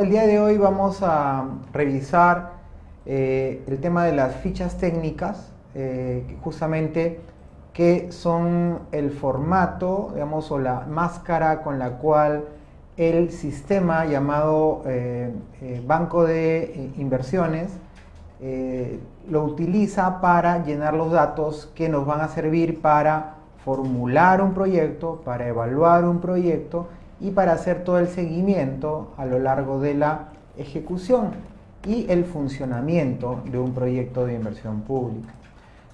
El día de hoy vamos a revisar eh, el tema de las fichas técnicas, eh, justamente que son el formato, digamos, o la máscara con la cual el sistema llamado eh, banco de inversiones lo utiliza para llenar los datos que nos van a servir para formular un proyecto, para evaluar un proyecto y para hacer todo el seguimiento a lo largo de la ejecución y el funcionamiento de un proyecto de inversión pública.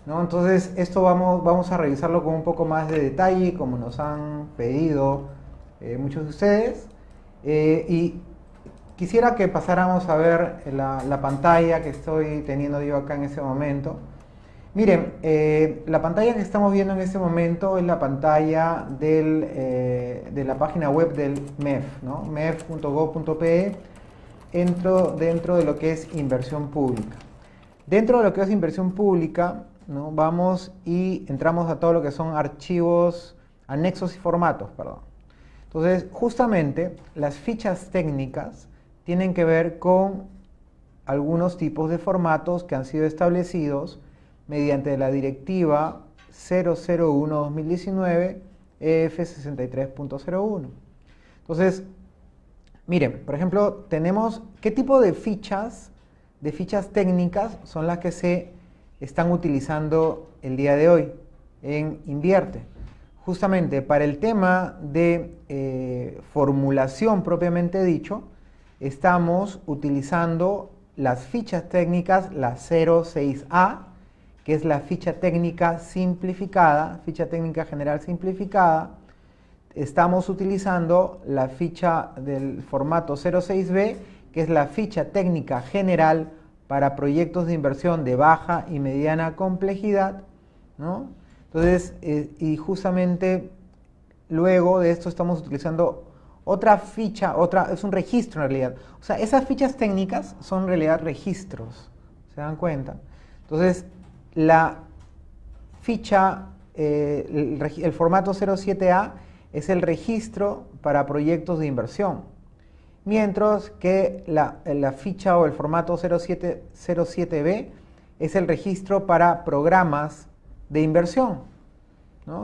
Entonces, esto vamos, vamos a revisarlo con un poco más de detalle, como nos han pedido eh, muchos de ustedes. Eh, y quisiera que pasáramos a ver la, la pantalla que estoy teniendo yo acá en ese momento. Miren, eh, la pantalla que estamos viendo en este momento es la pantalla eh, de la página web del MEF, ¿no? mef.gov.pe, dentro, dentro de lo que es inversión pública. Dentro de lo que es inversión pública, ¿no? vamos y entramos a todo lo que son archivos, anexos y formatos, perdón. Entonces, justamente las fichas técnicas tienen que ver con algunos tipos de formatos que han sido establecidos mediante la Directiva 001-2019 EF63.01. Entonces, miren, por ejemplo, tenemos qué tipo de fichas, de fichas técnicas son las que se están utilizando el día de hoy en Invierte. Justamente para el tema de eh, formulación propiamente dicho, estamos utilizando las fichas técnicas, las 06A que es la ficha técnica simplificada, ficha técnica general simplificada, estamos utilizando la ficha del formato 06B, que es la ficha técnica general para proyectos de inversión de baja y mediana complejidad, ¿no? Entonces, eh, y justamente luego de esto estamos utilizando otra ficha, otra, es un registro en realidad. O sea, esas fichas técnicas son en realidad registros, ¿se dan cuenta? Entonces, la ficha, eh, el, formato 07A es el registro para proyectos de inversión, mientras que la, ficha o el formato 07, 07B es el registro para programas de inversión.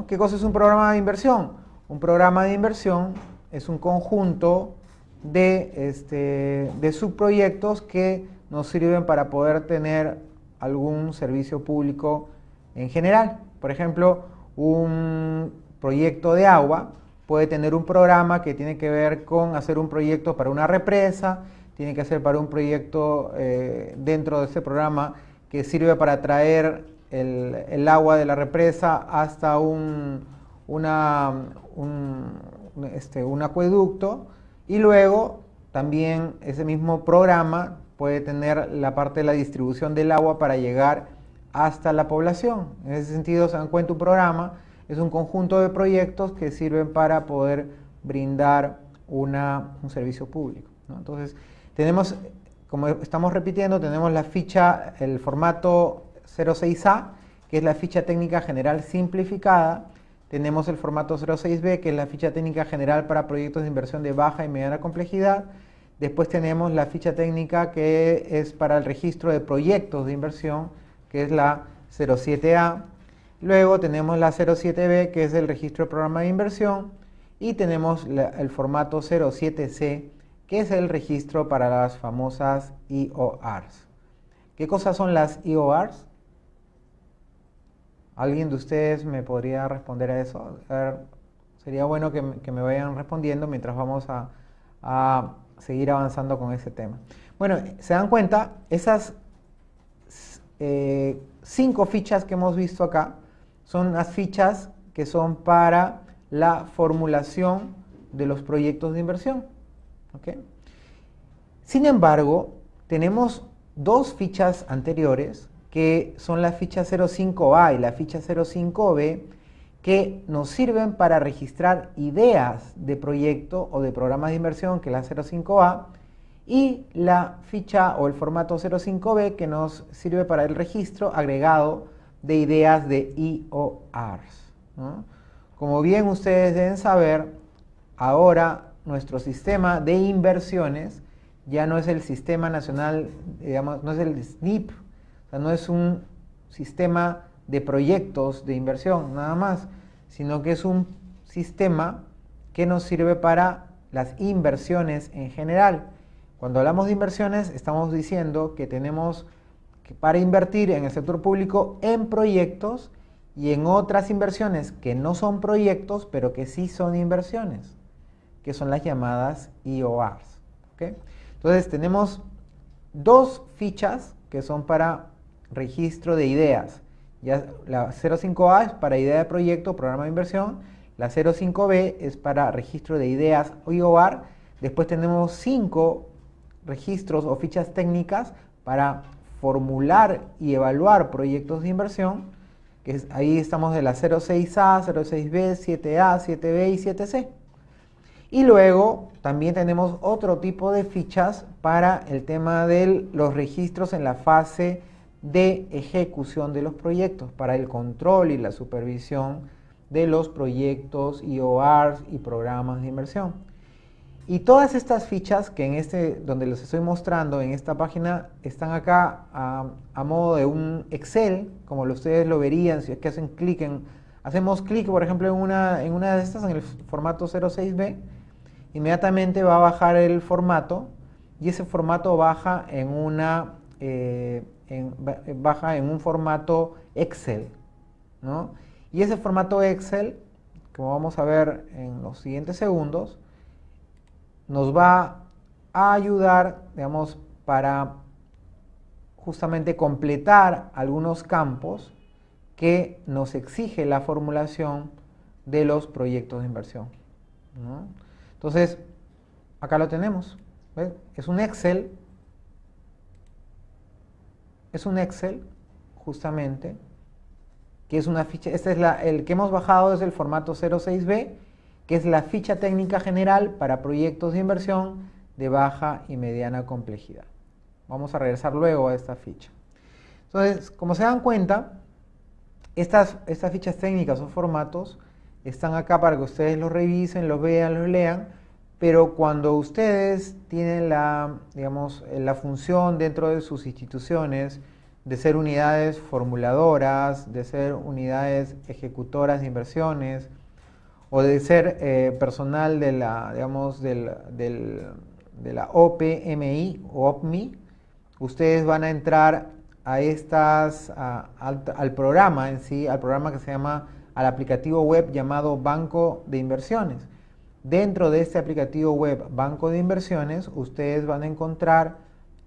¿Qué cosa es un programa de inversión? Un programa de inversión es un conjunto de, este, de subproyectos que nos sirven para poder tener algún servicio público en general. Por ejemplo, un proyecto de agua puede tener un programa que tiene que ver con hacer un proyecto para una represa, tiene que ser para un proyecto eh, dentro de ese programa que sirve para traer el, agua de la represa hasta un, este, un acueducto y luego también ese mismo programa puede tener la parte de la distribución del agua para llegar hasta la población. En ese sentido, se dan cuenta un programa, es un conjunto de proyectos que sirven para poder brindar un servicio público. Entonces, tenemos, como estamos repitiendo, tenemos la ficha, el formato 06A, que es la ficha técnica general simplificada. Tenemos el formato 06B, que es la ficha técnica general para proyectos de inversión de baja y mediana complejidad Después tenemos la ficha técnica que es para el registro de proyectos de inversión, que es la 07A. Luego tenemos la 07B, que es el registro de programa de inversión. Y tenemos el formato 07C, que es el registro para las famosas IORs. ¿Qué cosas son las IORs? ¿Alguien de ustedes me podría responder a eso? sería bueno que, me vayan respondiendo mientras vamos a seguir avanzando con ese tema. Bueno, se dan cuenta, esas eh, cinco fichas que hemos visto acá son las fichas que son para la formulación de los proyectos de inversión. Sin embargo, tenemos dos fichas anteriores que son la ficha 05A y la ficha 05B que nos sirven para registrar ideas de proyecto o de programas de inversión, que es la 05A, y la ficha o el formato 05B que nos sirve para el registro agregado de ideas de IORs. Como bien ustedes deben saber, ahora nuestro sistema de inversiones ya no es el sistema nacional, digamos, no es el SNIP, no es un sistema de proyectos de inversión, nada más, sino que es un sistema que nos sirve para las inversiones en general. Cuando hablamos de inversiones, estamos diciendo que tenemos que para invertir en el sector público en proyectos y en otras inversiones que no son proyectos, pero que sí son inversiones, que son las llamadas IORs. Entonces tenemos dos fichas que son para registro de ideas la 05A es para idea de proyecto, programa de inversión. La 05B es para registro de ideas o IOAR. Después tenemos cinco registros o fichas técnicas para formular y evaluar proyectos de inversión. Que ahí estamos de la 06A, 06B, 7A, 7B y 7C. Y luego también tenemos otro tipo de fichas para el tema de los registros en la fase de ejecución de los proyectos, para el control y la supervisión de los proyectos, y OARs y programas de inversión. Y todas estas fichas que en este, donde les estoy mostrando en esta página, están acá a, modo de un Excel, como ustedes lo verían si es que hacen clic hacemos clic por ejemplo en una, en una de estas, en el formato 06B, inmediatamente va a bajar el formato y ese formato baja en una eh, baja en un formato Excel, Y ese formato Excel, como vamos a ver en los siguientes segundos, nos va a ayudar, digamos, para justamente completar algunos campos que nos exige la formulación de los proyectos de inversión. Entonces, acá lo tenemos. Es un Excel es un Excel, justamente, que es una ficha, este es el que hemos bajado es el formato 06B, que es la ficha técnica general para proyectos de inversión de baja y mediana complejidad. Vamos a regresar luego a esta ficha. Entonces, como se dan cuenta, estas, estas fichas técnicas o formatos están acá para que ustedes los revisen, los vean, los lean, pero cuando ustedes tienen eh, la, función dentro de sus instituciones de ser unidades formuladoras, de ser unidades ejecutoras de inversiones, o de ser eh, personal de la, de la OPMI o OPMI, ustedes van a entrar a estas, al, programa en sí, al programa que se llama, al aplicativo web llamado Banco de Inversiones. Dentro de este aplicativo web Banco de Inversiones, ustedes van a encontrar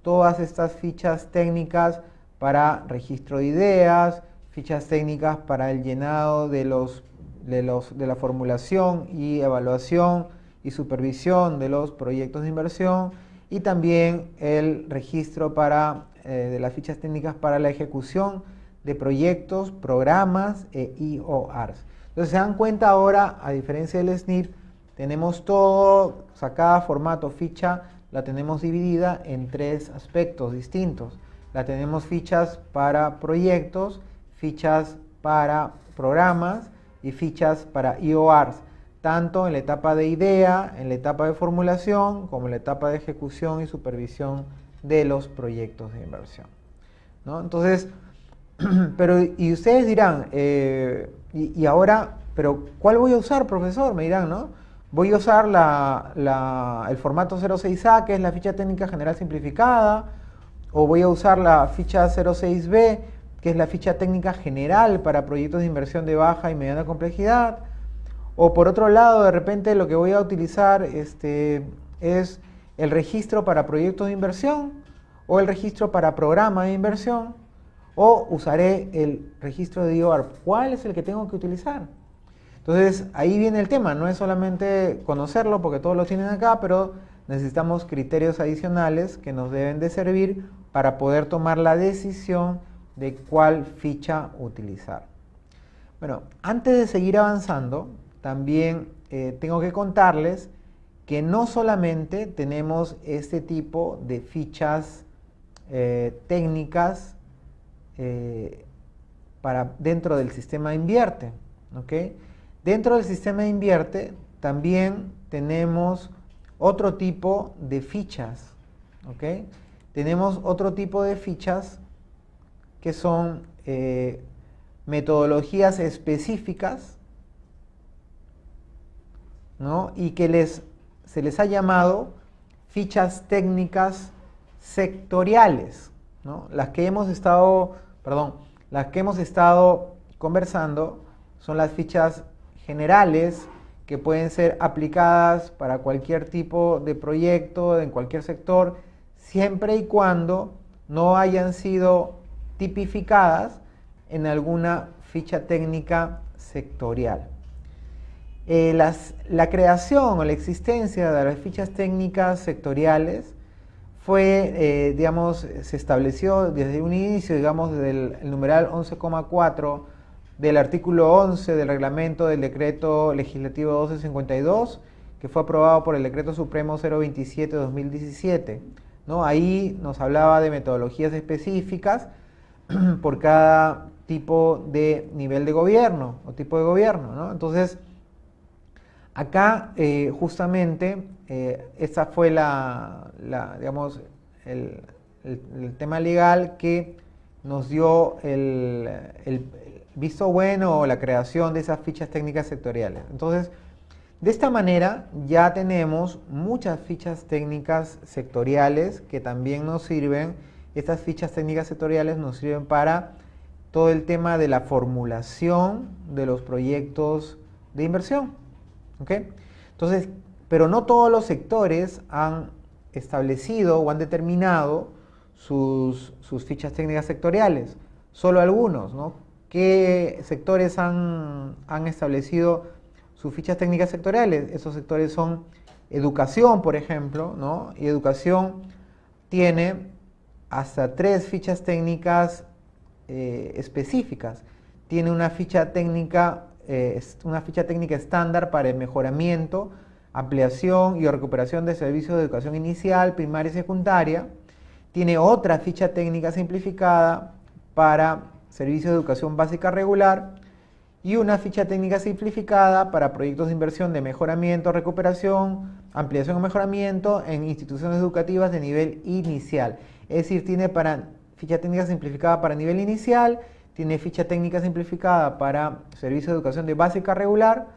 todas estas fichas técnicas para registro de ideas, fichas técnicas para el llenado de, los, de, los, de la formulación y evaluación y supervisión de los proyectos de inversión y también el registro para, eh, de las fichas técnicas para la ejecución de proyectos, programas e IORs. Entonces se dan cuenta ahora, a diferencia del SNIP, tenemos todo, o sea, cada formato, ficha, la tenemos dividida en tres aspectos distintos. La tenemos fichas para proyectos, fichas para programas y fichas para IORs, tanto en la etapa de idea, en la etapa de formulación, como en la etapa de ejecución y supervisión de los proyectos de inversión. Entonces, pero, y ustedes dirán, eh, y, ahora, pero ¿cuál voy a usar, profesor? Me dirán, ¿no? Voy a usar el formato 06A, que es la ficha técnica general simplificada, o voy a usar la ficha 06B, que es la ficha técnica general para proyectos de inversión de baja y mediana complejidad. O por otro lado, de repente lo que voy a utilizar este, es el registro para proyectos de inversión o el registro para programa de inversión o usaré el registro de IOARP. ¿Cuál es el que tengo que utilizar? Entonces ahí viene el tema, no es solamente conocerlo porque todos lo tienen acá, pero necesitamos criterios adicionales que nos deben de servir para poder tomar la decisión de cuál ficha utilizar. Bueno, antes de seguir avanzando, también eh, tengo que contarles que no solamente tenemos este tipo de fichas eh, técnicas eh, para dentro del sistema invierte, ¿ok? Dentro del sistema de invierte también tenemos otro tipo de fichas, ¿ok? Tenemos otro tipo de fichas que son eh, metodologías específicas, ¿no? Y que les, se les ha llamado fichas técnicas sectoriales, ¿no? Las que hemos estado, perdón, las que hemos estado conversando son las fichas generales que pueden ser aplicadas para cualquier tipo de proyecto, en cualquier sector, siempre y cuando no hayan sido tipificadas en alguna ficha técnica sectorial. Eh, la creación o la existencia de las fichas técnicas sectoriales fue, eh, digamos, se estableció desde un inicio, digamos, desde el numeral 11,4 del artículo 11 del reglamento del decreto legislativo 1252, que fue aprobado por el decreto supremo 027-2017. ¿no? Ahí nos hablaba de metodologías específicas por cada tipo de nivel de gobierno o tipo de gobierno. Entonces, acá eh, justamente, eh, esa fue la, la digamos, el, tema legal que nos dio el, visto bueno la creación de esas fichas técnicas sectoriales. Entonces, de esta manera ya tenemos muchas fichas técnicas sectoriales que también nos sirven, estas fichas técnicas sectoriales nos sirven para todo el tema de la formulación de los proyectos de inversión. ¿okay? Entonces, pero no todos los sectores han establecido o han determinado sus, sus fichas técnicas sectoriales, solo algunos, ¿no? ¿Qué sectores han, han establecido sus fichas técnicas sectoriales? Esos sectores son educación, por ejemplo, ¿no? Y educación tiene hasta tres fichas técnicas eh, específicas. Tiene una ficha técnica, eh, una ficha técnica estándar para el mejoramiento, ampliación y recuperación de servicios de educación inicial, primaria y secundaria. Tiene otra ficha técnica simplificada para servicio de educación básica regular y una ficha técnica simplificada para proyectos de inversión de mejoramiento, recuperación, ampliación o mejoramiento en instituciones educativas de nivel inicial. Es decir, tiene para ficha técnica simplificada para nivel inicial, tiene ficha técnica simplificada para servicio de educación de básica regular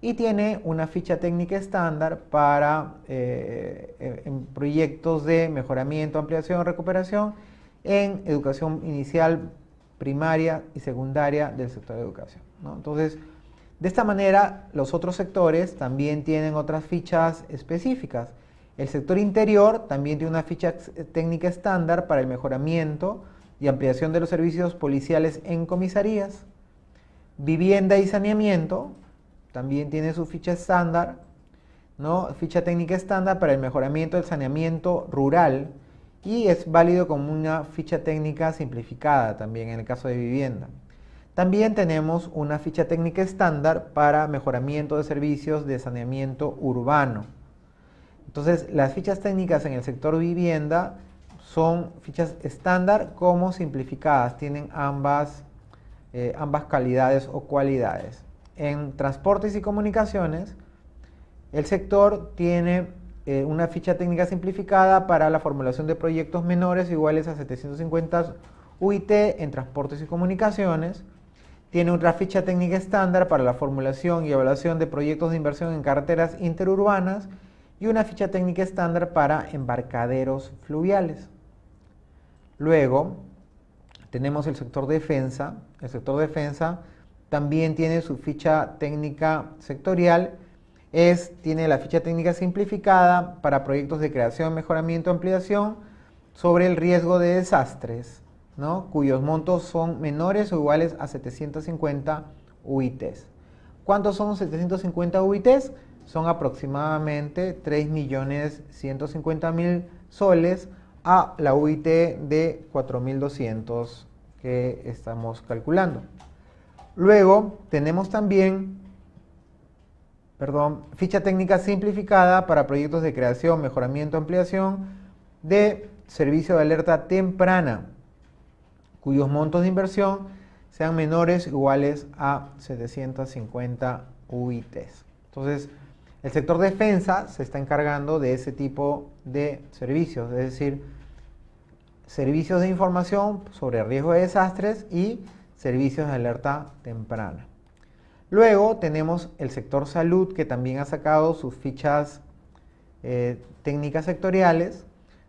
y tiene una ficha técnica estándar para eh, eh, proyectos de mejoramiento, ampliación, recuperación en educación inicial primaria y secundaria del sector de educación. Entonces, de esta manera, los otros sectores también tienen otras fichas específicas. El sector interior también tiene una ficha eh, técnica estándar para el mejoramiento y ampliación de los servicios policiales en comisarías. Vivienda y saneamiento también tiene su ficha estándar, ¿no? ficha técnica estándar para el mejoramiento del saneamiento rural y es válido como una ficha técnica simplificada también en el caso de vivienda. También tenemos una ficha técnica estándar para mejoramiento de servicios de saneamiento urbano. Entonces, las fichas técnicas en el sector vivienda son fichas estándar como simplificadas, tienen ambas, eh, ambas calidades o cualidades. En transportes y comunicaciones, el sector tiene eh, una ficha técnica simplificada para la formulación de proyectos menores iguales a 750 UIT en transportes y comunicaciones. Tiene otra ficha técnica estándar para la formulación y evaluación de proyectos de inversión en carreteras interurbanas y una ficha técnica estándar para embarcaderos fluviales. Luego, tenemos el sector defensa. El sector defensa también tiene su ficha técnica sectorial es, tiene la ficha técnica simplificada para proyectos de creación, mejoramiento, ampliación sobre el riesgo de desastres, ¿no? cuyos montos son menores o iguales a 750 UITs. ¿Cuántos son 750 UITs? Son aproximadamente 3.150.000 soles a la UIT de 4.200 que estamos calculando. Luego tenemos también perdón, ficha técnica simplificada para proyectos de creación, mejoramiento, ampliación de servicio de alerta temprana, cuyos montos de inversión sean menores o iguales a 750 UITs. Entonces, el sector defensa se está encargando de ese tipo de servicios, es decir, servicios de información sobre riesgo de desastres y servicios de alerta temprana. Luego tenemos el sector salud que también ha sacado sus fichas eh, técnicas sectoriales.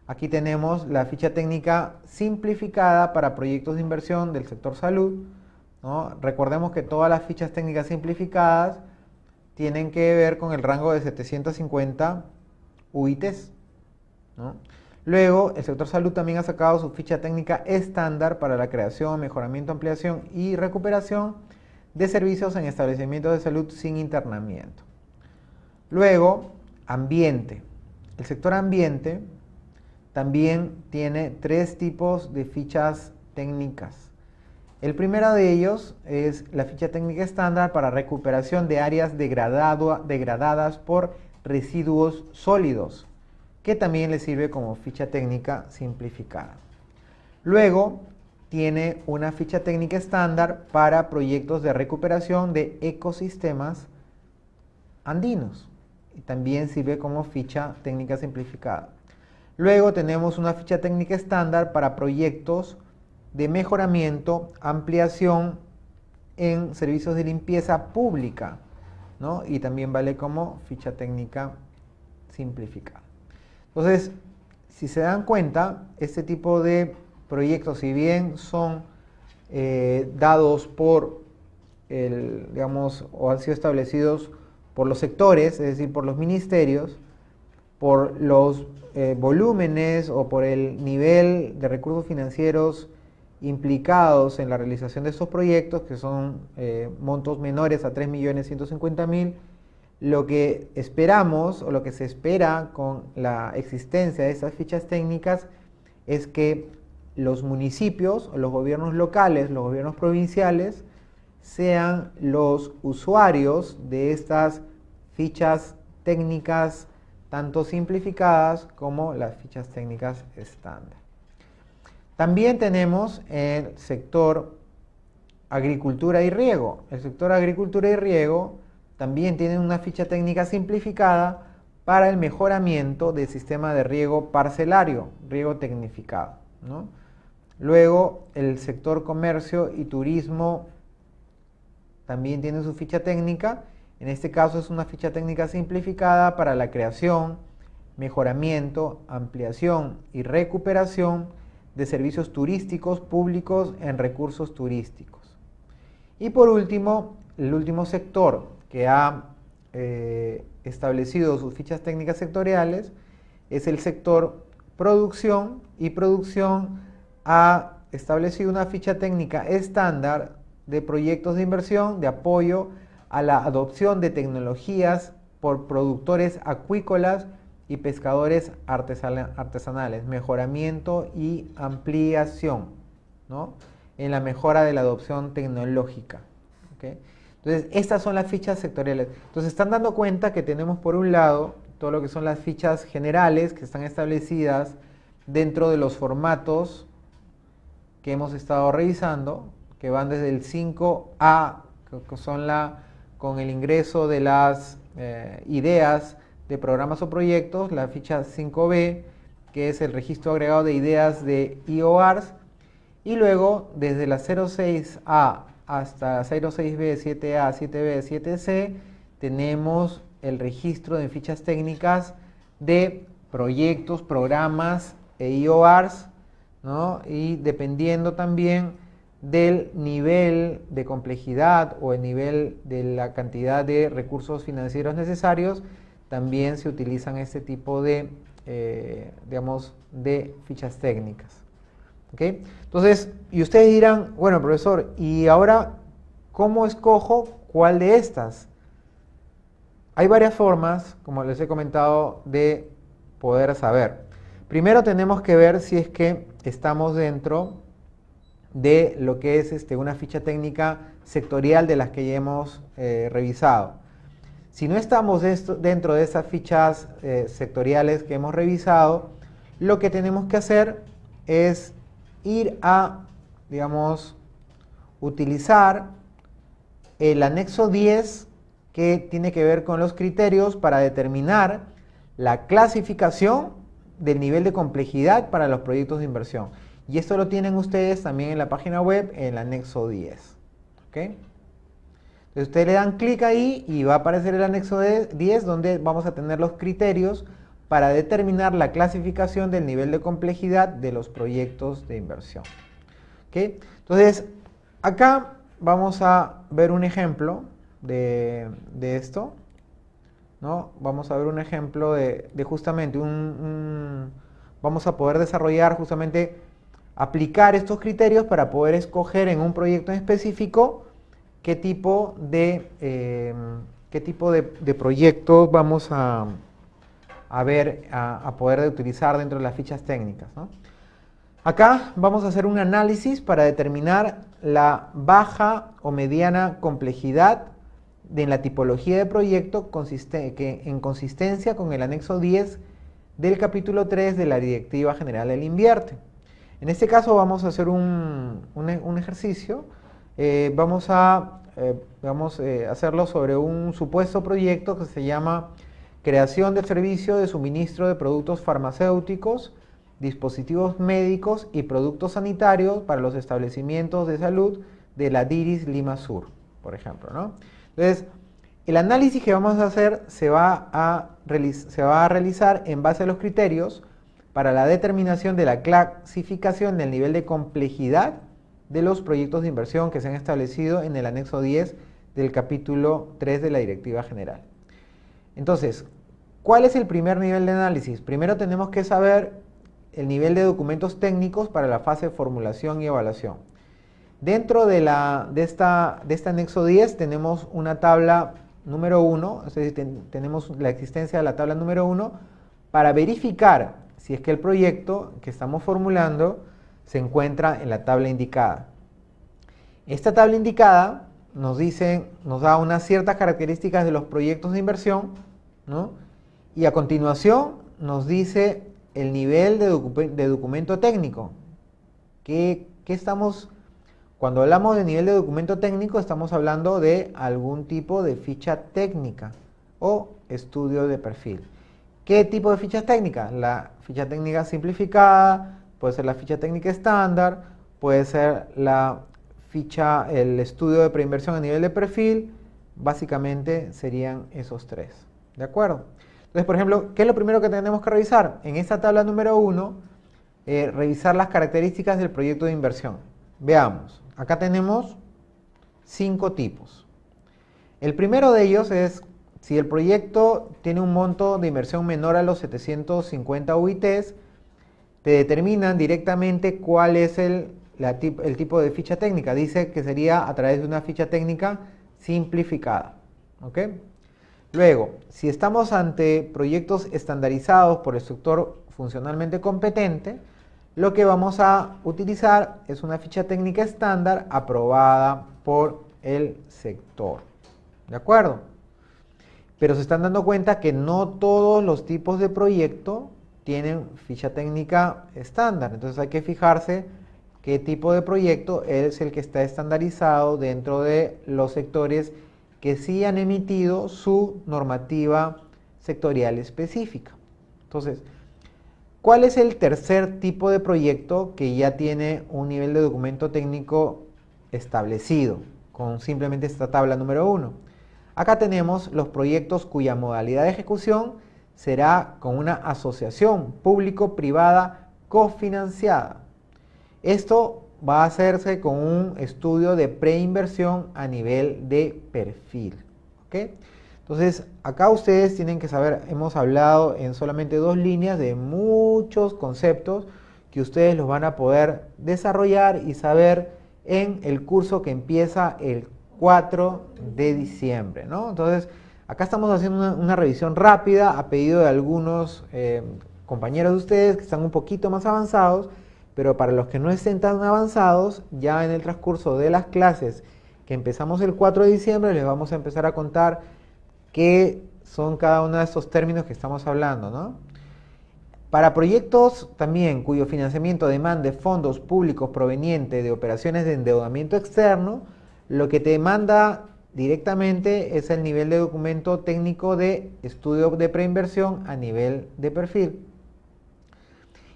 Aquí tenemos la ficha técnica simplificada para proyectos de inversión del sector salud. Recordemos que todas las fichas técnicas simplificadas tienen que ver con el rango de 750 UITs. Luego, el sector salud también ha sacado su ficha técnica estándar para la creación, mejoramiento, ampliación y recuperación de servicios en establecimientos de salud sin internamiento. Luego, ambiente. El sector ambiente también tiene tres tipos de fichas técnicas. El primero de ellos es la ficha técnica estándar para recuperación de áreas degradadas por residuos sólidos, que también le sirve como ficha técnica simplificada. Luego, tiene una ficha técnica estándar para proyectos de recuperación de ecosistemas andinos. Y también sirve como ficha técnica simplificada. Luego tenemos una ficha técnica estándar para proyectos de mejoramiento, ampliación en servicios de limpieza pública. Y también vale como ficha técnica simplificada. Entonces, si se dan cuenta, este tipo de proyectos, si bien son eh, dados por, el, digamos, o han sido establecidos por los sectores, es decir, por los ministerios, por los eh, volúmenes o por el nivel de recursos financieros implicados en la realización de estos proyectos, que son eh, montos menores a 3.150.000, lo que esperamos o lo que se espera con la existencia de estas fichas técnicas es que los municipios, los gobiernos locales, los gobiernos provinciales, sean los usuarios de estas fichas técnicas tanto simplificadas como las fichas técnicas estándar. También tenemos el sector agricultura y riego. El sector agricultura y riego también tiene una ficha técnica simplificada para el mejoramiento del sistema de riego parcelario, riego tecnificado. ¿no? Luego, el sector comercio y turismo también tiene su ficha técnica. En este caso es una ficha técnica simplificada para la creación, mejoramiento, ampliación y recuperación de servicios turísticos públicos en recursos turísticos. Y por último, el último sector que ha eh, establecido sus fichas técnicas sectoriales es el sector producción y producción ha establecido una ficha técnica estándar de proyectos de inversión de apoyo a la adopción de tecnologías por productores acuícolas y pescadores artesanales, mejoramiento y ampliación, En la mejora de la adopción tecnológica. Entonces, estas son las fichas sectoriales. Entonces, están dando cuenta que tenemos por un lado todo lo que son las fichas generales que están establecidas dentro de los formatos hemos estado revisando, que van desde el 5A, que son la, con el ingreso de las eh, ideas de programas o proyectos, la ficha 5B, que es el registro agregado de ideas de IOARS, y luego desde la 06A hasta 06B, 7A, 7B, 7C, tenemos el registro de fichas técnicas de proyectos, programas e IOARS y dependiendo también del nivel de complejidad o el nivel de la cantidad de recursos financieros necesarios, también se utilizan este tipo de, eh, digamos, de fichas técnicas. Entonces, y ustedes dirán, bueno, profesor, ¿y ahora cómo escojo cuál de estas? Hay varias formas, como les he comentado, de poder saber. Primero tenemos que ver si es que estamos dentro de lo que es este, una ficha técnica sectorial de las que ya hemos eh, revisado. Si no estamos dentro de esas fichas eh, sectoriales que hemos revisado, lo que tenemos que hacer es ir a, digamos, utilizar el anexo 10 que tiene que ver con los criterios para determinar la clasificación del nivel de complejidad para los proyectos de inversión. Y esto lo tienen ustedes también en la página web, en el anexo 10. ¿ok? Entonces ustedes le dan clic ahí y va a aparecer el anexo 10 donde vamos a tener los criterios para determinar la clasificación del nivel de complejidad de los proyectos de inversión. Entonces, acá vamos a ver un ejemplo de, de esto. ¿no? Vamos a ver un ejemplo de, justamente un, Vamos a poder desarrollar justamente, aplicar estos criterios para poder escoger en un proyecto en específico qué tipo de, eh, qué tipo de, proyectos vamos a, ver, a, poder utilizar dentro de las fichas técnicas. Acá vamos a hacer un análisis para determinar la baja o mediana complejidad de la tipología de proyecto consiste, que en consistencia con el anexo 10 del capítulo 3 de la Directiva General del Invierte. En este caso vamos a hacer un, ejercicio, eh, vamos a eh, vamos, eh, hacerlo sobre un supuesto proyecto que se llama Creación de Servicio de Suministro de Productos Farmacéuticos, Dispositivos Médicos y Productos Sanitarios para los establecimientos de salud de la DIRIS Lima Sur, por ejemplo. ¿no? Entonces, el análisis que vamos a hacer se va a, realizar en base a los criterios para la determinación de la clasificación del nivel de complejidad de los proyectos de inversión que se han establecido en el anexo 10 del capítulo 3 de la Directiva General. Entonces, ¿cuál es el primer nivel de análisis? Primero tenemos que saber el nivel de documentos técnicos para la fase de formulación y evaluación. Dentro de, la, esta, de este anexo 10 tenemos una tabla número 1, es decir, tenemos la existencia de la tabla número 1 para verificar si es que el proyecto que estamos formulando se encuentra en la tabla indicada. Esta tabla indicada nos dice, nos da unas ciertas características de los proyectos de inversión, ¿no? Y a continuación nos dice el nivel de, documento técnico. ¿Qué, qué estamos cuando hablamos de nivel de documento técnico, estamos hablando de algún tipo de ficha técnica o estudio de perfil. ¿Qué tipo de fichas técnicas? La ficha técnica simplificada, puede ser la ficha técnica estándar, puede ser la ficha, el estudio de preinversión a nivel de perfil. Básicamente serían esos tres. ¿De acuerdo? Entonces, por ejemplo, ¿qué es lo primero que tenemos que revisar? En esta tabla número uno, eh, revisar las características del proyecto de inversión. Veamos. Acá tenemos cinco tipos. El primero de ellos es si el proyecto tiene un monto de inversión menor a los 750 UITs, te determinan directamente cuál es el, tipo de ficha técnica. Dice que sería a través de una ficha técnica simplificada. Luego, si estamos ante proyectos estandarizados por el sector funcionalmente competente, lo que vamos a utilizar es una ficha técnica estándar aprobada por el sector. ¿De acuerdo? Pero se están dando cuenta que no todos los tipos de proyecto tienen ficha técnica estándar. Entonces hay que fijarse qué tipo de proyecto es el que está estandarizado dentro de los sectores que sí han emitido su normativa sectorial específica. Entonces, ¿Cuál es el tercer tipo de proyecto que ya tiene un nivel de documento técnico establecido con simplemente esta tabla número uno? Acá tenemos los proyectos cuya modalidad de ejecución será con una asociación público-privada cofinanciada. Esto va a hacerse con un estudio de preinversión a nivel de perfil. Entonces, acá ustedes tienen que saber, hemos hablado en solamente dos líneas de muchos conceptos que ustedes los van a poder desarrollar y saber en el curso que empieza el 4 de diciembre, ¿no? Entonces, acá estamos haciendo una, revisión rápida a pedido de algunos eh, compañeros de ustedes que están un poquito más avanzados, pero para los que no estén tan avanzados, ya en el transcurso de las clases que empezamos el 4 de diciembre, les vamos a empezar a contar que son cada uno de estos términos que estamos hablando, ¿no? Para proyectos también cuyo financiamiento demande fondos públicos provenientes de operaciones de endeudamiento externo, lo que te demanda directamente es el nivel de documento técnico de estudio de preinversión a nivel de perfil.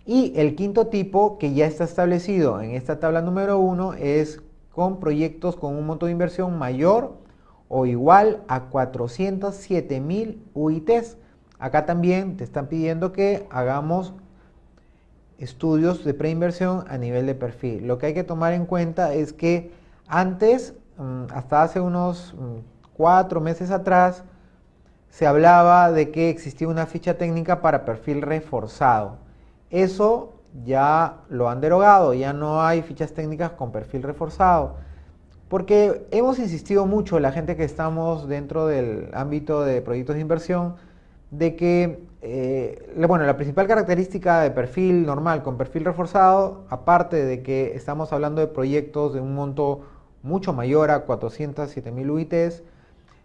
Y el quinto tipo que ya está establecido en esta tabla número uno es con proyectos con un monto de inversión mayor o igual a 407.000 UITs. Acá también te están pidiendo que hagamos estudios de preinversión a nivel de perfil. Lo que hay que tomar en cuenta es que antes, mm, hasta hace unos mm, cuatro meses atrás, se hablaba de que existía una ficha técnica para perfil reforzado. Eso ya lo han derogado, ya no hay fichas técnicas con perfil reforzado porque hemos insistido mucho, la gente que estamos dentro del ámbito de proyectos de inversión, de que eh, bueno, la principal característica de perfil normal con perfil reforzado, aparte de que estamos hablando de proyectos de un monto mucho mayor a 407 mil UITs,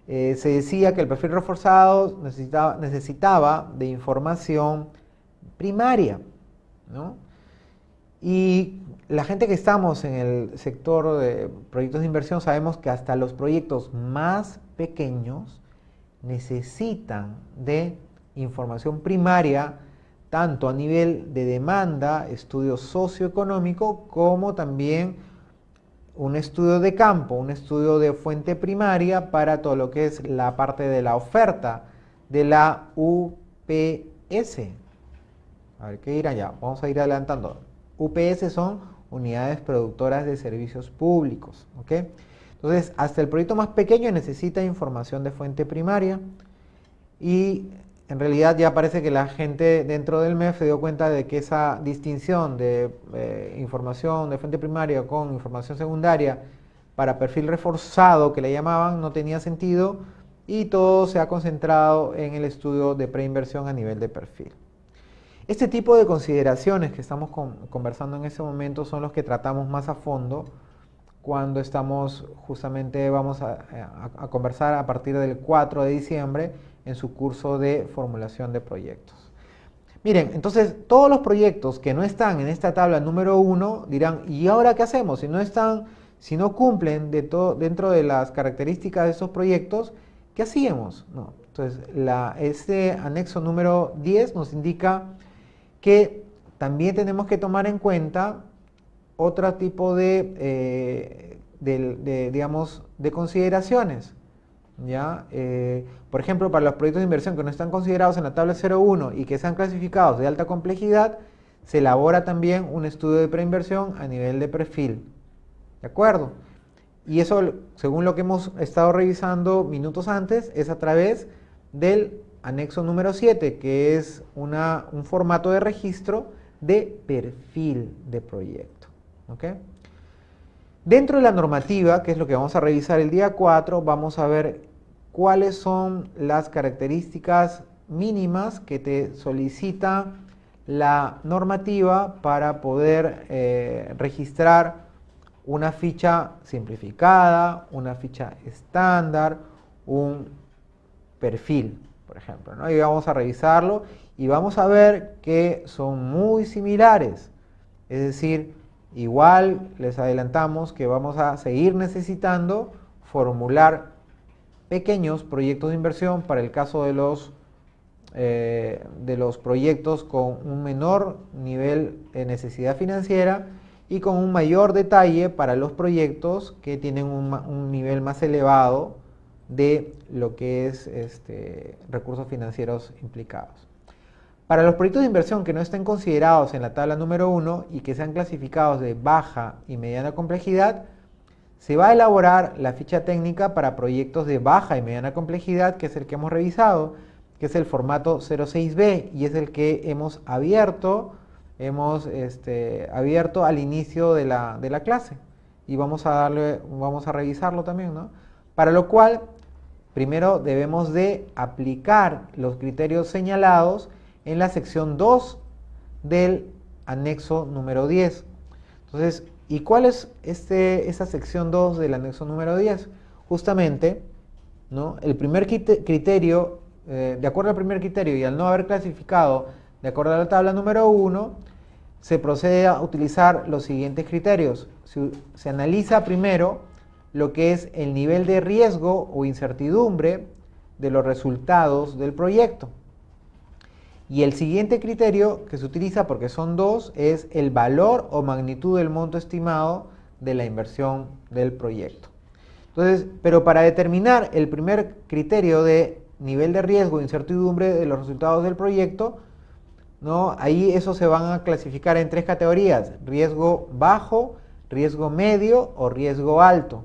eh, se decía que el perfil reforzado necesitaba, necesitaba de información primaria, ¿no? Y la gente que estamos en el sector de proyectos de inversión sabemos que hasta los proyectos más pequeños necesitan de información primaria, tanto a nivel de demanda, estudio socioeconómico, como también un estudio de campo, un estudio de fuente primaria para todo lo que es la parte de la oferta de la UPS. A ver, ¿qué ir ya, Vamos a ir adelantando. UPS son unidades productoras de servicios públicos. Entonces, hasta el proyecto más pequeño necesita información de fuente primaria y en realidad ya parece que la gente dentro del MEF se dio cuenta de que esa distinción de eh, información de fuente primaria con información secundaria para perfil reforzado que le llamaban no tenía sentido y todo se ha concentrado en el estudio de preinversión a nivel de perfil. Este tipo de consideraciones que estamos conversando en este momento son los que tratamos más a fondo cuando estamos justamente, vamos a, conversar a partir del 4 de diciembre en su curso de formulación de proyectos. Miren, entonces todos los proyectos que no están en esta tabla número 1 dirán, ¿y ahora qué hacemos? Si no están, si no cumplen dentro de las características de esos proyectos, ¿qué hacíamos? No. Entonces, la, este anexo número 10 nos indica que también tenemos que tomar en cuenta otro tipo de, eh, digamos, de consideraciones. ¿ya? Eh, por ejemplo, para los proyectos de inversión que no están considerados en la tabla 01 y que sean clasificados de alta complejidad, se elabora también un estudio de preinversión a nivel de perfil. ¿De acuerdo? Y eso, según lo que hemos estado revisando minutos antes, es a través del anexo número 7, que es un formato de registro de perfil de proyecto. Dentro de la normativa, que es lo que vamos a revisar el día 4, vamos a ver cuáles son las características mínimas que te solicita la normativa para poder eh, registrar una ficha simplificada, una ficha estándar, un perfil ejemplo, y vamos a revisarlo y vamos a ver que son muy similares. Es decir, igual les adelantamos que vamos a seguir necesitando formular pequeños proyectos de inversión para el caso de los, eh, de los proyectos con un menor nivel de necesidad financiera y con un mayor detalle para los proyectos que tienen un, un nivel más elevado de lo que es este, recursos financieros implicados. Para los proyectos de inversión que no estén considerados en la tabla número 1 y que sean clasificados de baja y mediana complejidad, se va a elaborar la ficha técnica para proyectos de baja y mediana complejidad, que es el que hemos revisado, que es el formato 06B y es el que hemos abierto, hemos este, abierto al inicio de la, clase. Y vamos a, darle, vamos a revisarlo también, ¿no? Para lo cual Primero debemos de aplicar los criterios señalados en la sección 2 del anexo número 10. Entonces, ¿y cuál es este, sección 2 del anexo número 10? Justamente, el primer criterio, eh, de acuerdo al primer criterio y al no haber clasificado de acuerdo a la tabla número 1, se procede a utilizar los siguientes criterios. se analiza primero lo que es el nivel de riesgo o incertidumbre de los resultados del proyecto. Y el siguiente criterio que se utiliza, porque son dos, es el valor o magnitud del monto estimado de la inversión del proyecto. Entonces, pero para determinar el primer criterio de nivel de riesgo o e incertidumbre de los resultados del proyecto, ¿no? ahí eso se van a clasificar en tres categorías, riesgo bajo, riesgo medio o riesgo alto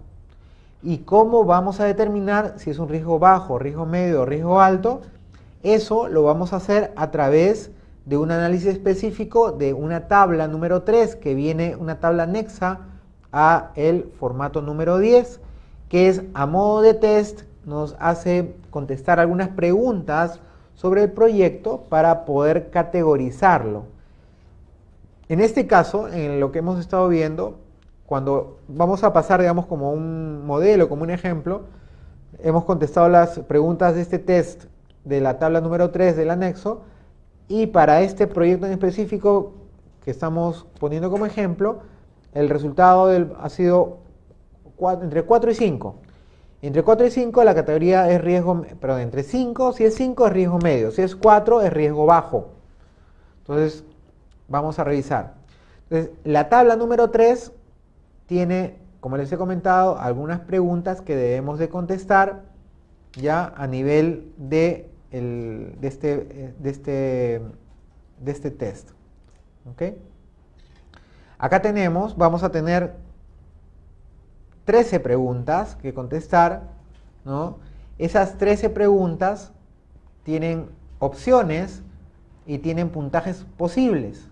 y cómo vamos a determinar si es un riesgo bajo, riesgo medio o riesgo alto, eso lo vamos a hacer a través de un análisis específico de una tabla número 3 que viene una tabla anexa a el formato número 10 que es a modo de test nos hace contestar algunas preguntas sobre el proyecto para poder categorizarlo. En este caso, en lo que hemos estado viendo, cuando vamos a pasar, digamos, como un modelo, como un ejemplo, hemos contestado las preguntas de este test de la tabla número 3 del anexo y para este proyecto en específico que estamos poniendo como ejemplo, el resultado del, ha sido entre 4 y 5. Entre 4 y 5 la categoría es riesgo, perdón, entre 5, si es 5 es riesgo medio, si es 4 es riesgo bajo. Entonces, vamos a revisar. Entonces, la tabla número 3 tiene, como les he comentado, algunas preguntas que debemos de contestar ya a nivel de, de, este, de, este, de este test. Acá tenemos, vamos a tener 13 preguntas que contestar. ¿no? Esas 13 preguntas tienen opciones y tienen puntajes posibles.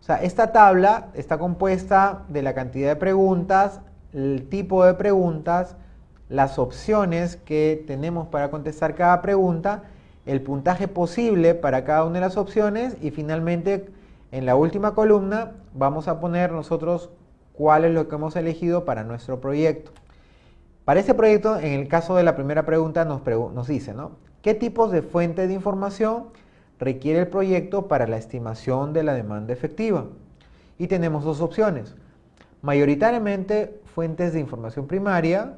O sea, esta tabla está compuesta de la cantidad de preguntas, el tipo de preguntas, las opciones que tenemos para contestar cada pregunta, el puntaje posible para cada una de las opciones y finalmente en la última columna vamos a poner nosotros cuál es lo que hemos elegido para nuestro proyecto. Para este proyecto, en el caso de la primera pregunta, nos, dice, ¿Qué tipos de fuente de información requiere el proyecto para la estimación de la demanda efectiva. Y tenemos dos opciones. Mayoritariamente fuentes de información primaria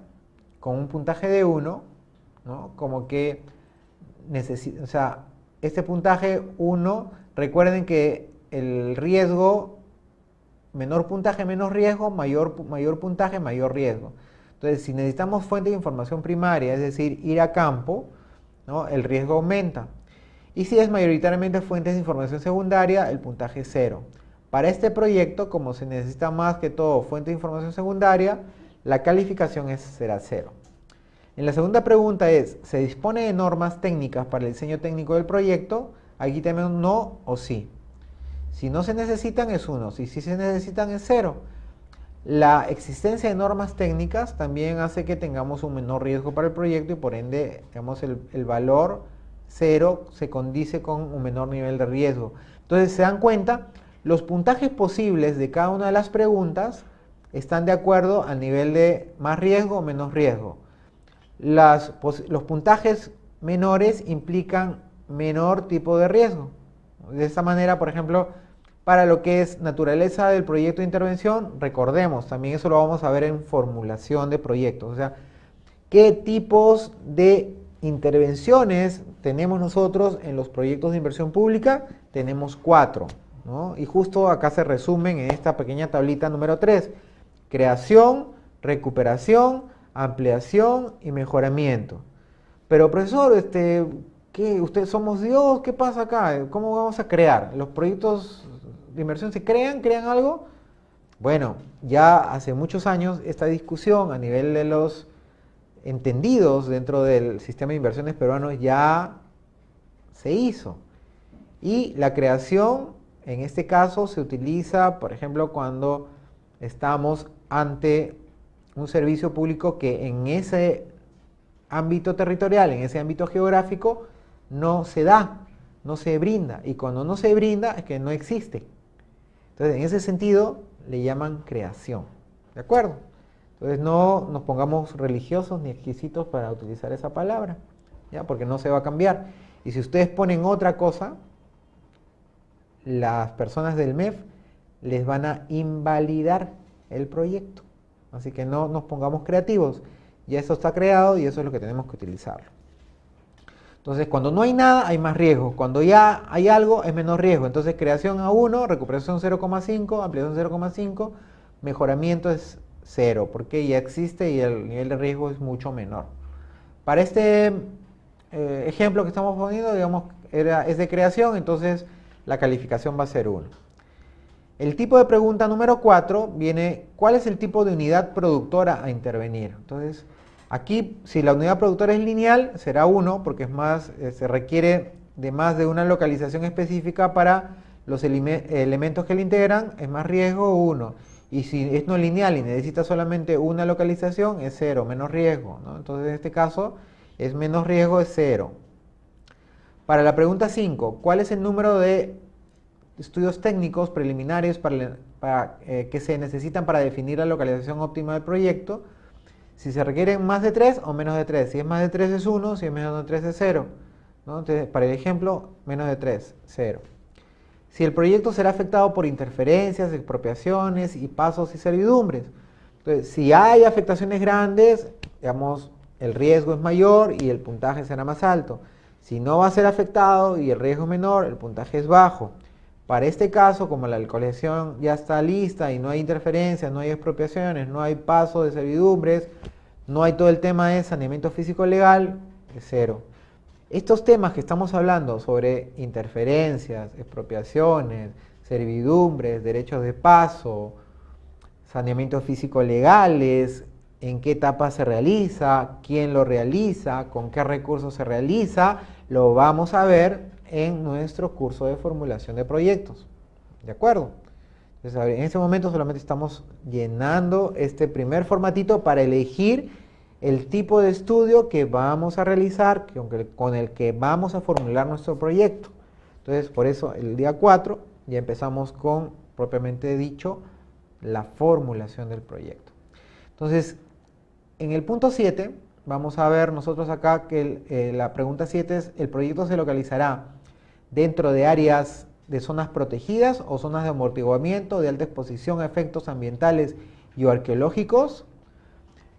con un puntaje de 1, como que o sea, este puntaje 1, recuerden que el riesgo, menor puntaje, menos riesgo, mayor, mayor puntaje, mayor riesgo. Entonces, si necesitamos fuente de información primaria, es decir, ir a campo, ¿no? el riesgo aumenta. Y si es mayoritariamente fuentes de información secundaria, el puntaje es cero. Para este proyecto, como se necesita más que todo fuente de información secundaria, la calificación es, será cero. En la segunda pregunta es, ¿se dispone de normas técnicas para el diseño técnico del proyecto? Aquí tenemos no o sí. Si no se necesitan es uno, si sí se necesitan es cero. La existencia de normas técnicas también hace que tengamos un menor riesgo para el proyecto y por ende, digamos, el, el valor cero se condice con un menor nivel de riesgo. Entonces se dan cuenta, los puntajes posibles de cada una de las preguntas están de acuerdo al nivel de más riesgo o menos riesgo. los puntajes menores implican menor tipo de riesgo. De esta manera, por ejemplo, para lo que es naturaleza del proyecto de intervención, recordemos, también eso lo vamos a ver en formulación de proyectos, o sea, qué tipos de intervenciones tenemos nosotros en los proyectos de inversión pública? Tenemos cuatro. ¿no? Y justo acá se resumen en esta pequeña tablita número tres Creación, recuperación, ampliación y mejoramiento. Pero profesor, este, ¿qué? ¿Ustedes somos Dios? ¿Qué pasa acá? ¿Cómo vamos a crear? ¿Los proyectos de inversión se crean? ¿Crean algo? Bueno, ya hace muchos años esta discusión a nivel de los entendidos dentro del sistema de inversiones peruanos ya se hizo. Y la creación, en este caso, se utiliza, por ejemplo, cuando estamos ante un servicio público que en ese ámbito territorial, en ese ámbito geográfico, no se da, no se brinda. Y cuando no se brinda es que no existe. Entonces, en ese sentido, le llaman creación. ¿De acuerdo? Entonces no nos pongamos religiosos ni exquisitos para utilizar esa palabra, ¿ya? porque no se va a cambiar. Y si ustedes ponen otra cosa, las personas del MEF les van a invalidar el proyecto. Así que no nos pongamos creativos. Ya eso está creado y eso es lo que tenemos que utilizar. Entonces, cuando no hay nada, hay más riesgo. Cuando ya hay algo, es menos riesgo. Entonces, creación a 1, recuperación 0,5, ampliación 0,5, mejoramiento es cero, porque ya existe y el nivel de riesgo es mucho menor. Para este eh, ejemplo que estamos poniendo, digamos, es de creación, entonces la calificación va a ser 1. El tipo de pregunta número 4 viene, ¿cuál es el tipo de unidad productora a intervenir? Entonces, aquí si la unidad productora es lineal, será 1, porque es más, eh, se requiere de más de una localización específica para los elementos que le integran, es más riesgo 1 y si es no lineal y necesita solamente una localización, es cero, menos riesgo. Entonces, en este caso, es menos riesgo, es cero. Para la pregunta 5, ¿cuál es el número de estudios técnicos preliminares para, eh, que se necesitan para definir la localización óptima del proyecto? Si se requieren más de 3 o menos de 3. Si es más de 3 es 1, si es menos de 3 es 0. Entonces, para el ejemplo, menos de 3, 0 si el proyecto será afectado por interferencias, expropiaciones y pasos y servidumbres. Entonces, si hay afectaciones grandes, digamos, el riesgo es mayor y el puntaje será más alto. Si no va a ser afectado y el riesgo es menor, el puntaje es bajo. Para este caso, como la colección ya está lista y no hay interferencias, no hay expropiaciones, no hay pasos de servidumbres, no hay todo el tema de saneamiento físico legal, es cero. Estos temas que estamos hablando sobre interferencias, expropiaciones, servidumbres, derechos de paso, saneamientos físico legales, en qué etapa se realiza, quién lo realiza, con qué recursos se realiza, lo vamos a ver en nuestro curso de formulación de proyectos. ¿De acuerdo? en este momento solamente estamos llenando este primer formatito para elegir el tipo de estudio que vamos a realizar, con el que vamos a formular nuestro proyecto. Entonces, por eso el día 4 ya empezamos con, propiamente dicho, la formulación del proyecto. Entonces, en el punto 7, vamos a ver nosotros acá que eh, la pregunta 7 es, ¿el proyecto se localizará dentro de áreas de zonas protegidas o zonas de amortiguamiento, de alta exposición a efectos ambientales y arqueológicos?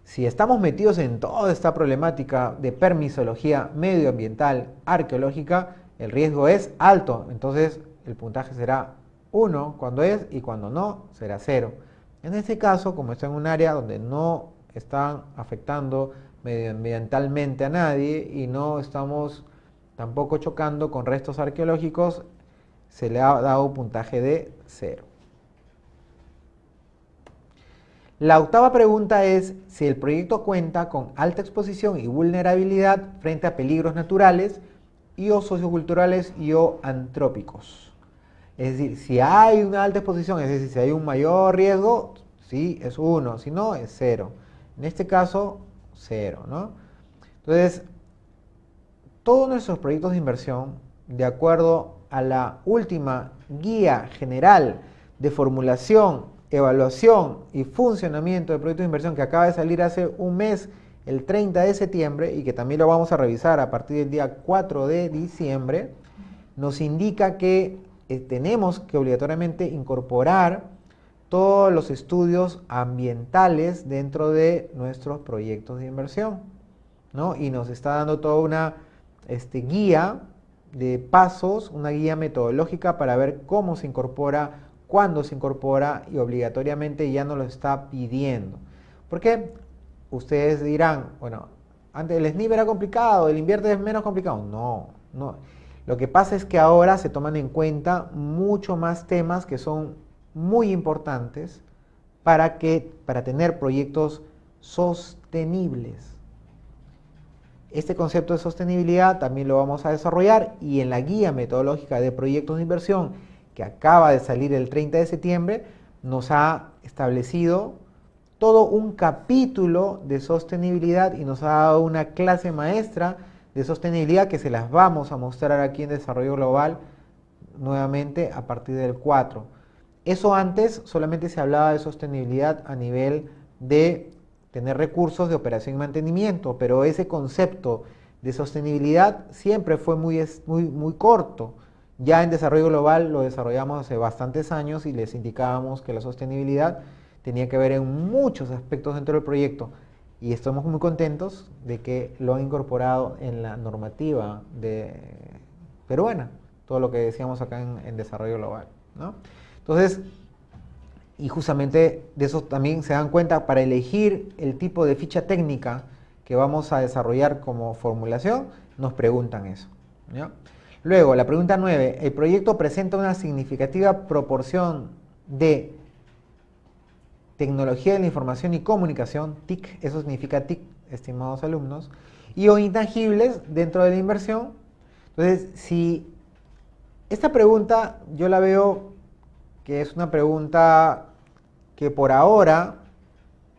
si estamos metidos en toda esta problemática de permisología medioambiental, arqueológica, el riesgo es alto. Entonces el puntaje será 1 cuando es y cuando no será 0. En este caso, como está en un área donde no están afectando medioambientalmente a nadie y no estamos tampoco chocando con restos arqueológicos, se le ha dado puntaje de 0. La octava pregunta es si el proyecto cuenta con alta exposición y vulnerabilidad frente a peligros naturales y o socioculturales y o antrópicos. Es decir, si hay una alta exposición, es decir, si hay un mayor riesgo, sí, es uno. si no, es cero. En este caso, cero. ¿no? Entonces, todos nuestros proyectos de inversión, de acuerdo a la última guía general de formulación evaluación y funcionamiento del proyecto de inversión que acaba de salir hace un mes, el 30 de septiembre, y que también lo vamos a revisar a partir del día 4 de diciembre, nos indica que eh, tenemos que obligatoriamente incorporar todos los estudios ambientales dentro de nuestros proyectos de inversión. ¿no? Y nos está dando toda una este, guía de pasos, una guía metodológica para ver cómo se incorpora cuando se incorpora y obligatoriamente ya no lo está pidiendo. ¿Por qué? ustedes dirán, bueno, antes el SNIP era complicado, el invierte es menos complicado. No, no. Lo que pasa es que ahora se toman en cuenta mucho más temas que son muy importantes para, que, para tener proyectos sostenibles. Este concepto de sostenibilidad también lo vamos a desarrollar y en la guía metodológica de proyectos de inversión acaba de salir el 30 de septiembre, nos ha establecido todo un capítulo de sostenibilidad y nos ha dado una clase maestra de sostenibilidad que se las vamos a mostrar aquí en Desarrollo Global nuevamente a partir del 4. Eso antes solamente se hablaba de sostenibilidad a nivel de tener recursos de operación y mantenimiento, pero ese concepto de sostenibilidad siempre fue muy, muy, muy corto. Ya en desarrollo global lo desarrollamos hace bastantes años y les indicábamos que la sostenibilidad tenía que ver en muchos aspectos dentro del proyecto y estamos muy contentos de que lo han incorporado en la normativa de peruana, todo lo que decíamos acá en, desarrollo global. ¿no? Entonces, y justamente de eso también se dan cuenta para elegir el tipo de ficha técnica que vamos a desarrollar como formulación, nos preguntan eso. Luego, la pregunta 9. El proyecto presenta una significativa proporción de tecnología de la información y comunicación, TIC, eso significa TIC, estimados alumnos, y o intangibles dentro de la inversión. Entonces, si esta pregunta yo la veo que es una pregunta que por ahora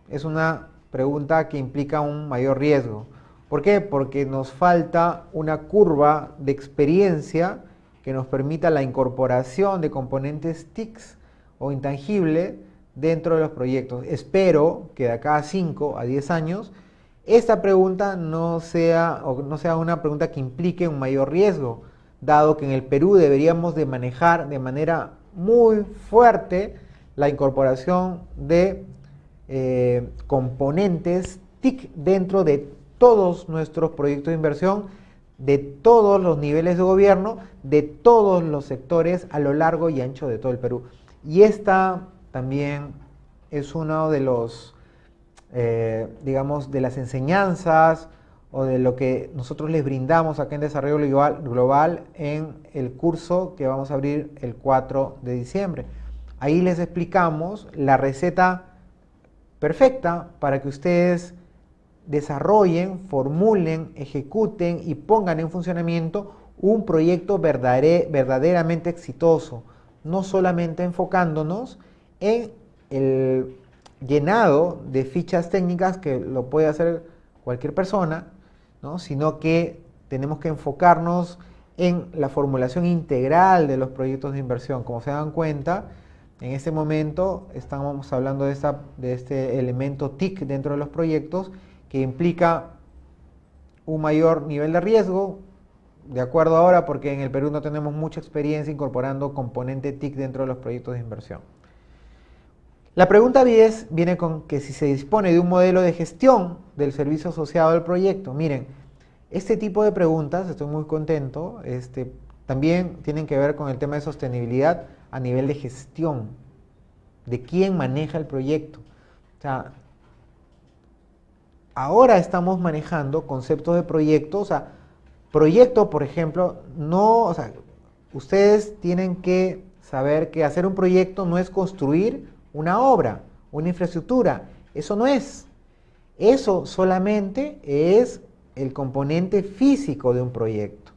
es una pregunta que implica un mayor riesgo. ¿Por qué? Porque nos falta una curva de experiencia que nos permita la incorporación de componentes TICs o intangible dentro de los proyectos. Espero que de acá a 5 a 10 años esta pregunta no sea, o no sea una pregunta que implique un mayor riesgo, dado que en el Perú deberíamos de manejar de manera muy fuerte la incorporación de eh, componentes TIC dentro de todos nuestros proyectos de inversión de todos los niveles de gobierno, de todos los sectores a lo largo y ancho de todo el Perú. Y esta también es una de los, eh, digamos, de las enseñanzas o de lo que nosotros les brindamos acá en Desarrollo Global en el curso que vamos a abrir el 4 de diciembre. Ahí les explicamos la receta perfecta para que ustedes desarrollen, formulen, ejecuten y pongan en funcionamiento un proyecto verdaderamente exitoso, no solamente enfocándonos en el llenado de fichas técnicas que lo puede hacer cualquier persona, sino que tenemos que enfocarnos en la formulación integral de los proyectos de inversión. Como se dan cuenta, en este momento estamos hablando de, de este elemento TIC dentro de los proyectos que implica un mayor nivel de riesgo, de acuerdo ahora, porque en el Perú no tenemos mucha experiencia incorporando componente TIC dentro de los proyectos de inversión. La pregunta 10 viene con que si se dispone de un modelo de gestión del servicio asociado al proyecto. Miren, este tipo de preguntas, estoy muy contento, este, también tienen que ver con el tema de sostenibilidad a nivel de gestión, de quién maneja el proyecto. O sea, ahora estamos manejando conceptos de proyectos. O sea, proyecto, por ejemplo, no, o sea, ustedes tienen que saber que hacer un proyecto no es construir una obra, una infraestructura. Eso no es. Eso solamente es el componente físico de un proyecto.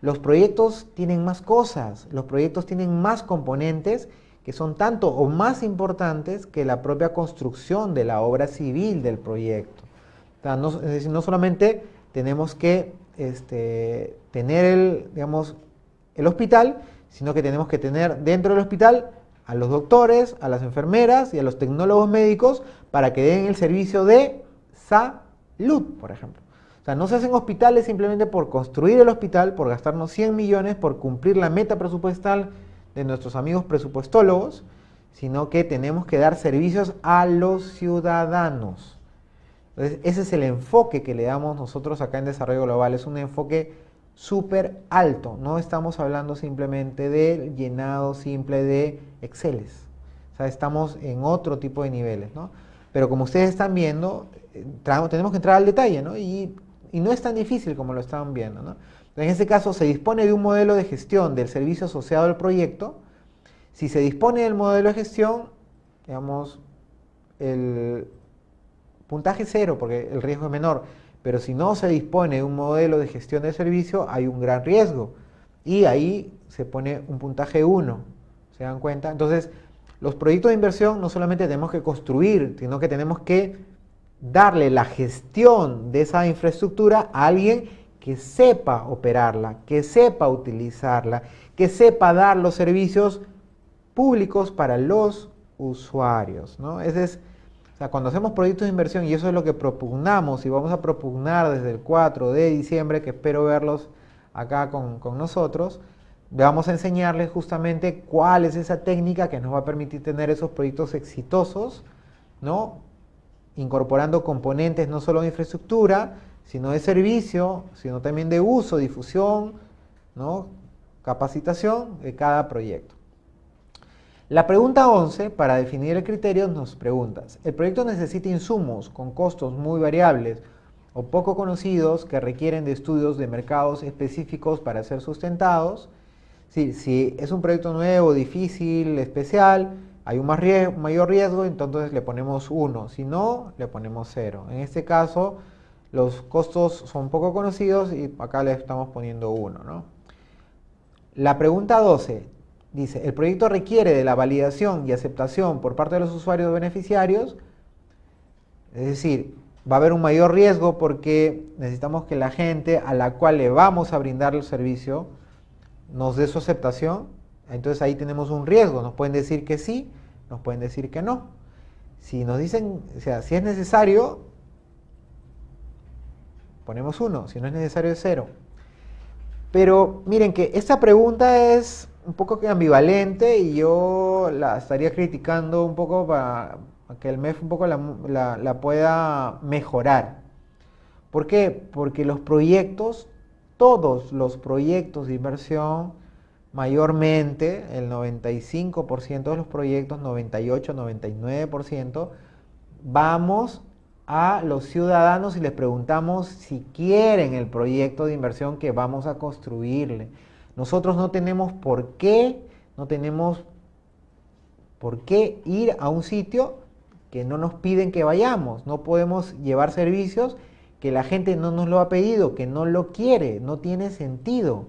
Los proyectos tienen más cosas, los proyectos tienen más componentes que son tanto o más importantes que la propia construcción de la obra civil del proyecto no, es decir, no solamente tenemos que este, tener el hospital, sino que tenemos que tener dentro del hospital a los doctores, a las enfermeras y a los tecnólogos médicos para que den el servicio de salud, por ejemplo. O sea, no se hacen hospitales simplemente por construir el hospital, por gastarnos 100 millones, por cumplir la meta presupuestal de nuestros amigos presupuestólogos, sino que tenemos que dar servicios a los ciudadanos. Entonces, ese es el enfoque que le damos nosotros acá en Desarrollo Global. Es un enfoque súper alto. No estamos hablando simplemente de llenado simple de Exceles. O sea, estamos en otro tipo de niveles, Pero como ustedes están viendo, tenemos que entrar al detalle, ¿no? Y, no es tan difícil como lo están viendo, En este caso, se dispone de un modelo de gestión del servicio asociado al proyecto. Si se dispone del modelo de gestión, digamos, el, puntaje cero porque el riesgo es menor, pero si no se dispone de un modelo de gestión de servicio hay un gran riesgo y ahí se pone un puntaje 1, ¿se dan cuenta? Entonces, los proyectos de inversión no solamente tenemos que construir, sino que tenemos que darle la gestión de esa infraestructura a alguien que sepa operarla, que sepa utilizarla, que sepa dar los servicios públicos para los usuarios. ¿no? Ese es o sea, cuando hacemos proyectos de inversión, y eso es lo que propugnamos y vamos a propugnar desde el 4 de diciembre, que espero verlos acá con, con nosotros, vamos a enseñarles justamente cuál es esa técnica que nos va a permitir tener esos proyectos exitosos, ¿no? incorporando componentes no solo de infraestructura, sino de servicio, sino también de uso, difusión, ¿no? capacitación de cada proyecto. La pregunta 11, para definir el criterio, nos pregunta ¿el proyecto necesita insumos con costos muy variables o poco conocidos que requieren de estudios de mercados específicos para ser sustentados? Si, es un proyecto nuevo, difícil, especial, hay un mayor riesgo, entonces le ponemos 1, si no, le ponemos 0. En este caso, los costos son poco conocidos y acá le estamos poniendo 1. La pregunta 12, Dice, el proyecto requiere de la validación y aceptación por parte de los usuarios beneficiarios, es decir, va a haber un mayor riesgo porque necesitamos que la gente a la cual le vamos a brindar el servicio nos dé su aceptación, entonces ahí tenemos un riesgo, nos pueden decir que sí, nos pueden decir que no. Si nos dicen, o sea, si es necesario, ponemos uno, si no es necesario es cero. Pero miren que esta pregunta es un poco ambivalente y yo la estaría criticando un poco para que el MEF un poco la, la pueda mejorar. ¿Por qué? Porque los proyectos, todos los proyectos de inversión, mayormente el 95% de los proyectos, 98, 99%, vamos a los ciudadanos y les preguntamos si quieren el proyecto de inversión que vamos a construirle. Nosotros no tenemos por qué, no tenemos por qué ir a un sitio que no nos piden que vayamos. No podemos llevar servicios que la gente no nos lo ha pedido, que no lo quiere, no tiene sentido.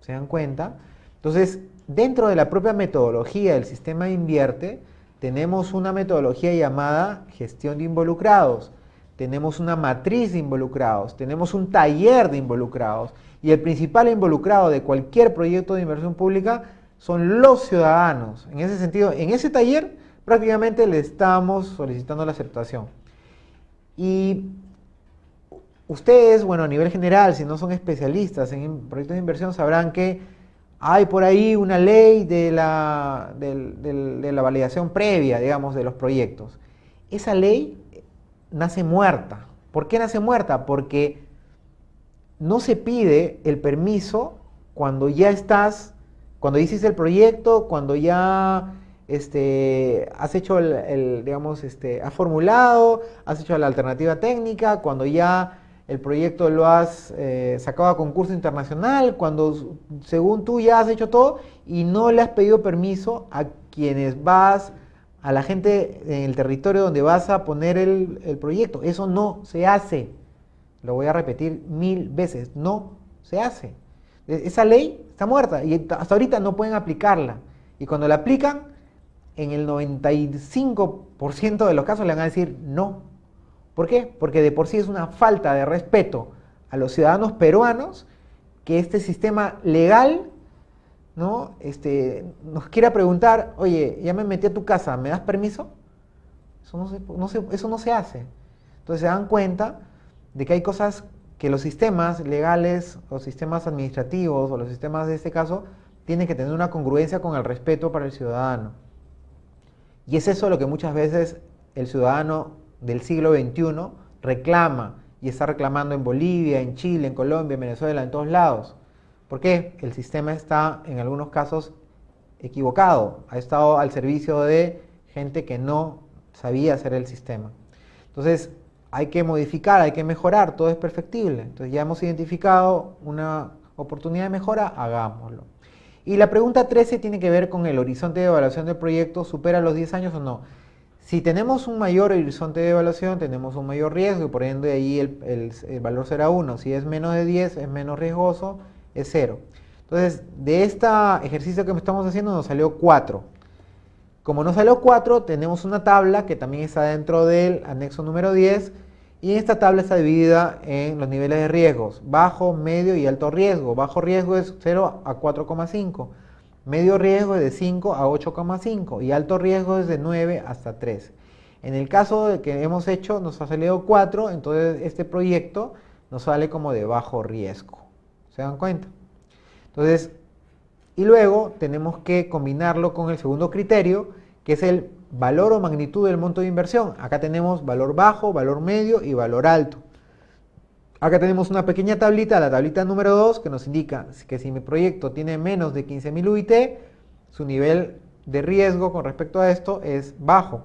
¿Se dan cuenta? Entonces, dentro de la propia metodología del sistema invierte, tenemos una metodología llamada gestión de involucrados, tenemos una matriz de involucrados, tenemos un taller de involucrados y el principal involucrado de cualquier proyecto de inversión pública son los ciudadanos. En ese sentido, en ese taller prácticamente le estamos solicitando la aceptación. Y ustedes, bueno, a nivel general, si no son especialistas en proyectos de inversión, sabrán que hay por ahí una ley de la, de, la validación previa, digamos, de los proyectos. Esa ley nace muerta. ¿Por qué nace muerta? Porque no se pide el permiso cuando ya estás, cuando hiciste el proyecto, cuando ya este, has hecho el, digamos, este, formulado, has hecho la alternativa técnica, cuando ya el proyecto lo has eh, sacado a concurso internacional, cuando según tú ya has hecho todo y no le has pedido permiso a quienes vas, a la gente en el territorio donde vas a poner el, el proyecto. Eso no se hace. Lo voy a repetir mil veces. No se hace. E, esa ley está muerta y hasta ahorita no pueden aplicarla. Y cuando la aplican, en el 95% de los casos le van a decir no. ¿Por qué? Porque de por sí es una falta de respeto a los ciudadanos peruanos que este sistema legal ¿no? Este, nos quiera preguntar, oye, ya me metí a tu casa, ¿me das permiso? Eso no se, no se, eso no se hace. Entonces se dan cuenta de que hay cosas que los sistemas legales o sistemas administrativos o los sistemas de este caso tienen que tener una congruencia con el respeto para el ciudadano. Y es eso lo que muchas veces el ciudadano del siglo XXI reclama y está reclamando en Bolivia, en Chile, en Colombia, en Venezuela, en todos lados. ¿Por qué? El sistema está en algunos casos equivocado, ha estado al servicio de gente que no sabía hacer el sistema. Entonces, hay que modificar, hay que mejorar, todo es perfectible. Entonces ya hemos identificado una oportunidad de mejora, hagámoslo. Y la pregunta 13 tiene que ver con el horizonte de evaluación del proyecto, ¿supera los 10 años o no? Si tenemos un mayor horizonte de evaluación, tenemos un mayor riesgo y por ende ahí el, valor será 1. Si es menos de 10, es menos riesgoso, es 0. Entonces, de este ejercicio que estamos haciendo nos salió 4. Como nos salió 4, tenemos una tabla que también está dentro del anexo número 10 y esta tabla está dividida en los niveles de riesgos, bajo, medio y alto riesgo. Bajo riesgo es 0 a 4,5, medio riesgo es de 5 a 8,5 y alto riesgo es de 9 hasta 3. En el caso de que hemos hecho nos ha salido 4, entonces este proyecto nos sale como de bajo riesgo. ¿Se dan cuenta? Entonces, y luego tenemos que combinarlo con el segundo criterio, que es el valor o magnitud del monto de inversión. Acá tenemos valor bajo, valor medio y valor alto. Acá tenemos una pequeña tablita, la tablita número 2, que nos indica que si mi proyecto tiene menos de 15.000 UIT, su nivel de riesgo con respecto a esto es bajo.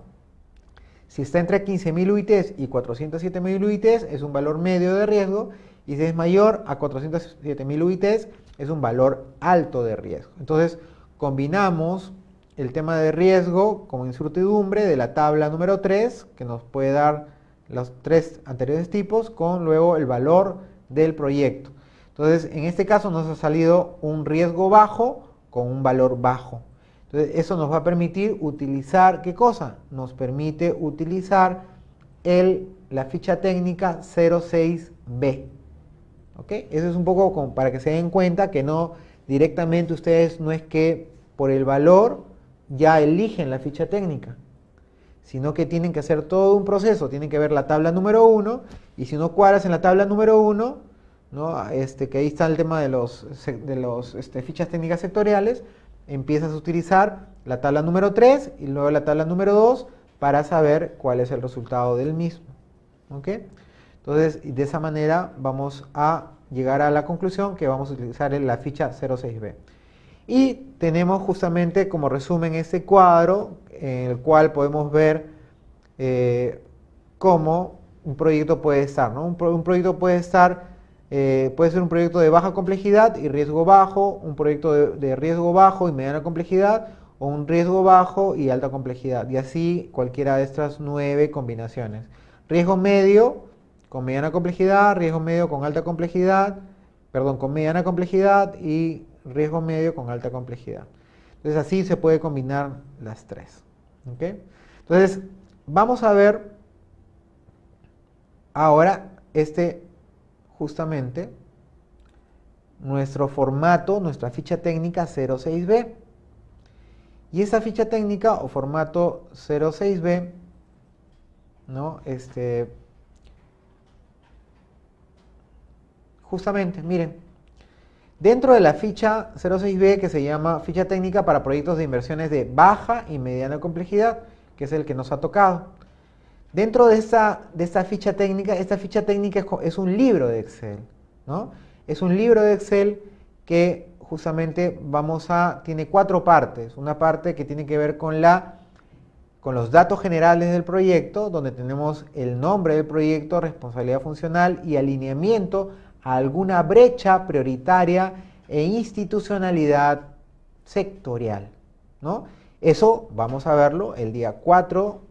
Si está entre 15.000 UIT y 407.000 UIT es un valor medio de riesgo. Y si es mayor a 407.000 UIT es un valor alto de riesgo. Entonces, combinamos el tema de riesgo como incertidumbre de la tabla número 3, que nos puede dar los tres anteriores tipos, con luego el valor del proyecto. Entonces, en este caso nos ha salido un riesgo bajo con un valor bajo. Entonces, eso nos va a permitir utilizar, ¿qué cosa? Nos permite utilizar el, la ficha técnica 06B. ¿Ok? Eso es un poco como para que se den cuenta que no directamente ustedes no es que por el valor ya eligen la ficha técnica, sino que tienen que hacer todo un proceso, tienen que ver la tabla número uno, y si no cuadras en la tabla número 1 este, que ahí está el tema de los, de los este, fichas técnicas sectoriales, empiezas a utilizar la tabla número 3 y luego la tabla número 2 para saber cuál es el resultado del mismo. Entonces, de esa manera vamos a llegar a la conclusión que vamos a utilizar la ficha 06B. Y tenemos justamente como resumen este cuadro en el cual podemos ver eh, cómo un proyecto puede estar. ¿no? Un, proyecto puede estar, eh, puede ser un proyecto de baja complejidad y riesgo bajo, un proyecto de, de riesgo bajo y mediana complejidad, o un riesgo bajo y alta complejidad. Y así cualquiera de estas nueve combinaciones. Riesgo medio con mediana complejidad, riesgo medio con alta complejidad, perdón, con mediana complejidad y riesgo medio con alta complejidad. Entonces así se puede combinar las tres. Entonces vamos a ver ahora este justamente nuestro formato, nuestra ficha técnica 06B. Y esa ficha técnica o formato 06B, ¿no? Este, justamente, miren, Dentro de la ficha 06B que se llama ficha técnica para proyectos de inversiones de baja y mediana complejidad, que es el que nos ha tocado. Dentro de esta, ficha técnica, esta ficha técnica es, un libro de Excel, ¿no? Es un libro de Excel que justamente vamos a, tiene cuatro partes. Una parte que tiene que ver con la con los datos generales del proyecto, donde tenemos el nombre del proyecto, responsabilidad funcional y alineamiento alguna brecha prioritaria e institucionalidad sectorial. ¿no? Eso vamos a verlo el día 4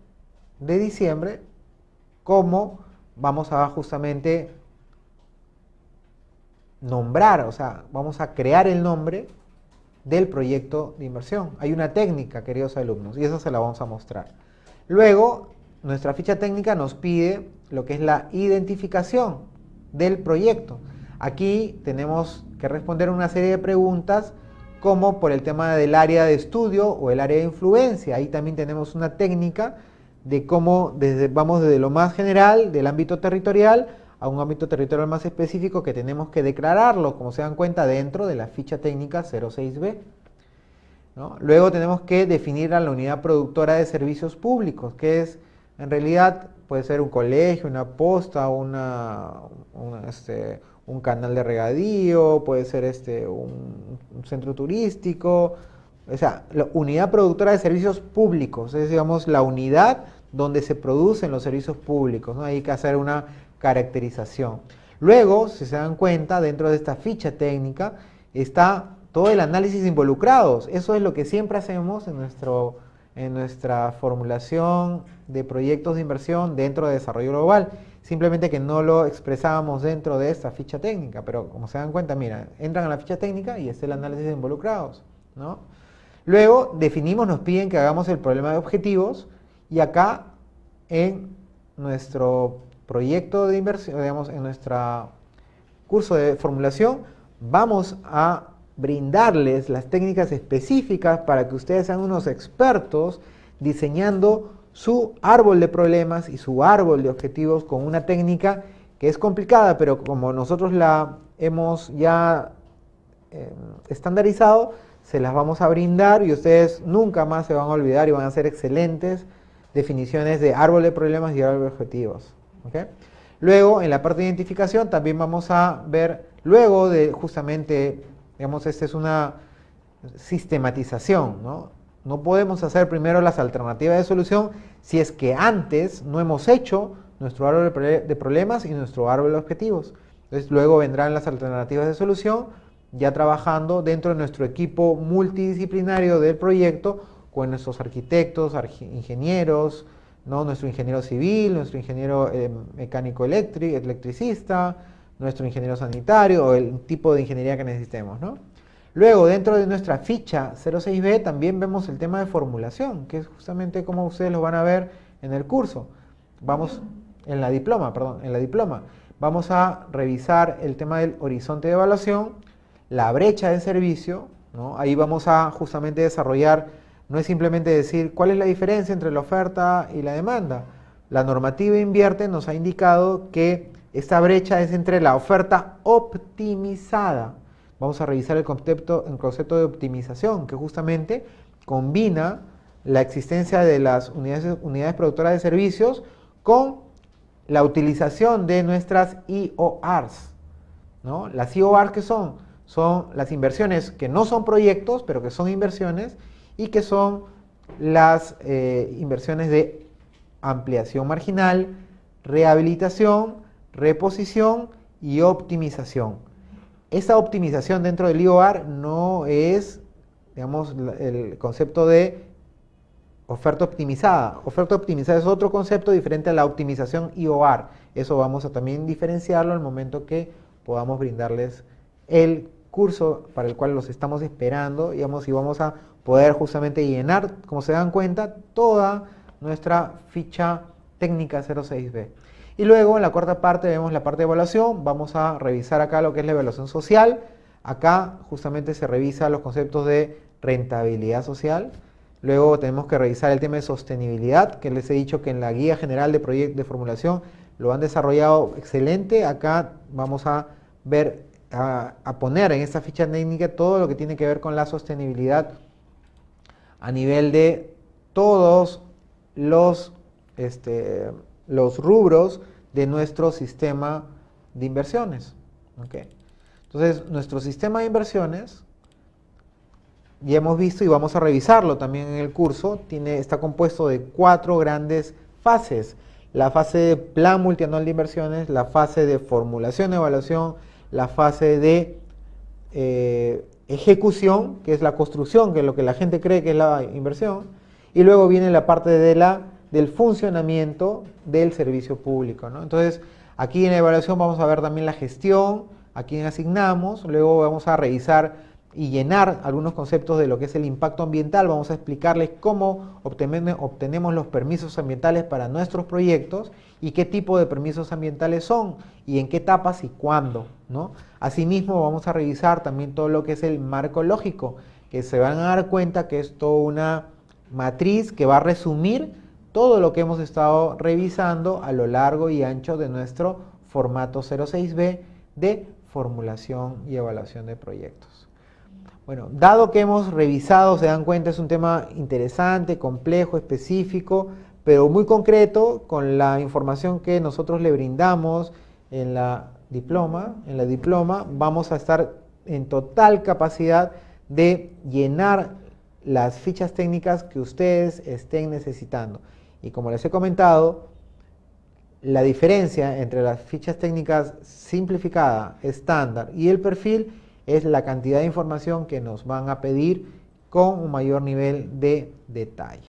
de diciembre, cómo vamos a justamente nombrar, o sea, vamos a crear el nombre del proyecto de inversión. Hay una técnica, queridos alumnos, y esa se la vamos a mostrar. Luego, nuestra ficha técnica nos pide lo que es la identificación del proyecto. Aquí tenemos que responder una serie de preguntas como por el tema del área de estudio o el área de influencia. Ahí también tenemos una técnica de cómo desde, vamos desde lo más general del ámbito territorial a un ámbito territorial más específico que tenemos que declararlo, como se dan cuenta, dentro de la ficha técnica 06B. Luego tenemos que definir a la unidad productora de servicios públicos, que es en realidad puede ser un colegio, una posta, una, un este, canal de regadío, puede ser este, un, centro turístico, o sea, la unidad productora de servicios públicos, es digamos la unidad donde se producen los servicios públicos, ¿no? hay que hacer una caracterización. Luego, si se dan cuenta, dentro de esta ficha técnica está todo el análisis involucrados, eso es lo que siempre hacemos en nuestro en nuestra formulación de proyectos de inversión dentro de desarrollo global. Simplemente que no lo expresábamos dentro de esta ficha técnica, pero como se dan cuenta, mira, entran a la ficha técnica y es el análisis de involucrados. ¿no? Luego definimos, nos piden que hagamos el problema de objetivos y acá en nuestro proyecto de inversión, digamos, en nuestro curso de formulación, vamos a brindarles las técnicas específicas para que ustedes sean unos expertos diseñando su árbol de problemas y su árbol de objetivos con una técnica que es complicada, pero como nosotros la hemos ya eh, estandarizado, se las vamos a brindar y ustedes nunca más se van a olvidar y van a ser excelentes definiciones de árbol de problemas y árbol de objetivos. Luego, en la parte de identificación, también vamos a ver, luego de justamente Digamos, esta es una sistematización, ¿no? No podemos hacer primero las alternativas de solución si es que antes no hemos hecho nuestro árbol de problemas y nuestro árbol de objetivos. Entonces luego vendrán las alternativas de solución ya trabajando dentro de nuestro equipo multidisciplinario del proyecto con nuestros arquitectos, ingenieros, ¿no? nuestro ingeniero civil, nuestro ingeniero eh, mecánico electricista, nuestro ingeniero sanitario o el tipo de ingeniería que necesitemos, Luego, dentro de nuestra ficha 06B también vemos el tema de formulación, que es justamente como ustedes lo van a ver en el curso. Vamos en la diploma, perdón, en la diploma. Vamos a revisar el tema del horizonte de evaluación, la brecha de servicio, Ahí vamos a justamente desarrollar, no es simplemente decir cuál es la diferencia entre la oferta y la demanda. La normativa invierte nos ha indicado que esta brecha es entre la oferta optimizada. Vamos a revisar el concepto, el concepto de optimización, que justamente combina la existencia de las unidades, unidades productoras de servicios con la utilización de nuestras IORs. ¿no? Las IORs que son, son las inversiones que no son proyectos, pero que son inversiones y que son las eh, inversiones de ampliación marginal, rehabilitación reposición y optimización. Esa optimización dentro del IOR no es, digamos, el concepto de oferta optimizada. Oferta optimizada es otro concepto diferente a la optimización IOAR. Eso vamos a también diferenciarlo al momento que podamos brindarles el curso para el cual los estamos esperando, digamos, y vamos a poder justamente llenar, como se dan cuenta, toda nuestra ficha técnica 06B. Y luego en la cuarta parte vemos la parte de evaluación. Vamos a revisar acá lo que es la evaluación social. Acá justamente se revisa los conceptos de rentabilidad social. Luego tenemos que revisar el tema de sostenibilidad, que les he dicho que en la guía general de proyecto de formulación lo han desarrollado excelente. Acá vamos a ver, a, poner en esta ficha técnica todo lo que tiene que ver con la sostenibilidad a nivel de todos los este, los rubros de nuestro sistema de inversiones. Entonces, nuestro sistema de inversiones, ya hemos visto y vamos a revisarlo también en el curso, tiene, está compuesto de cuatro grandes fases. La fase de plan multianual de inversiones, la fase de formulación y evaluación, la fase de eh, ejecución, que es la construcción, que es lo que la gente cree que es la inversión, y luego viene la parte de la del funcionamiento del servicio público. Entonces, aquí en la evaluación vamos a ver también la gestión, a quién asignamos, luego vamos a revisar y llenar algunos conceptos de lo que es el impacto ambiental, vamos a explicarles cómo obtenemos los permisos ambientales para nuestros proyectos y qué tipo de permisos ambientales son y en qué etapas y cuándo. ¿no? Asimismo, vamos a revisar también todo lo que es el marco lógico, que se van a dar cuenta que es toda una matriz que va a resumir todo lo que hemos estado revisando a lo largo y ancho de nuestro formato 06B de formulación y evaluación de proyectos. Bueno, dado que hemos revisado, se dan cuenta, es un tema interesante, complejo, específico, pero muy concreto con la información que nosotros le brindamos en la diploma. En la diploma vamos a estar en total capacidad de llenar las fichas técnicas que ustedes estén necesitando. Y como les he comentado, la diferencia entre las fichas técnicas simplificada, estándar y el perfil es la cantidad de información que nos van a pedir con un mayor nivel de detalle.